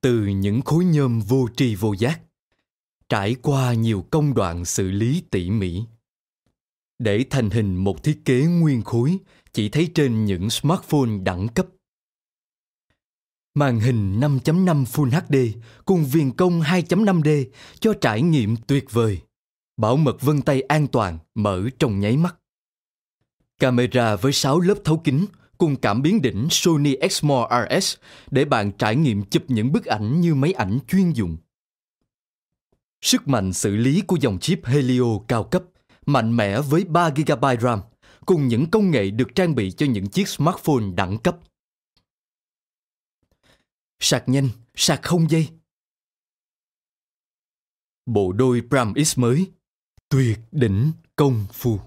từ những khối nhôm vô tri vô giác, trải qua nhiều công đoạn xử lý tỉ mỉ. Để thành hình một thiết kế nguyên khối chỉ thấy trên những smartphone đẳng cấp. Màn hình 5.5 Full HD cùng viền công 2.5D cho trải nghiệm tuyệt vời. Bảo mật vân tay an toàn, mở trong nháy mắt. Camera với 6 lớp thấu kính cùng cảm biến đỉnh Sony Exmor RS để bạn trải nghiệm chụp những bức ảnh như máy ảnh chuyên dụng. Sức mạnh xử lý của dòng chip Helio cao cấp, mạnh mẽ với 3GB RAM, cùng những công nghệ được trang bị cho những chiếc smartphone đẳng cấp. Sạc nhanh, sạc không dây. Bộ đôi Pram X mới, tuyệt đỉnh công phu.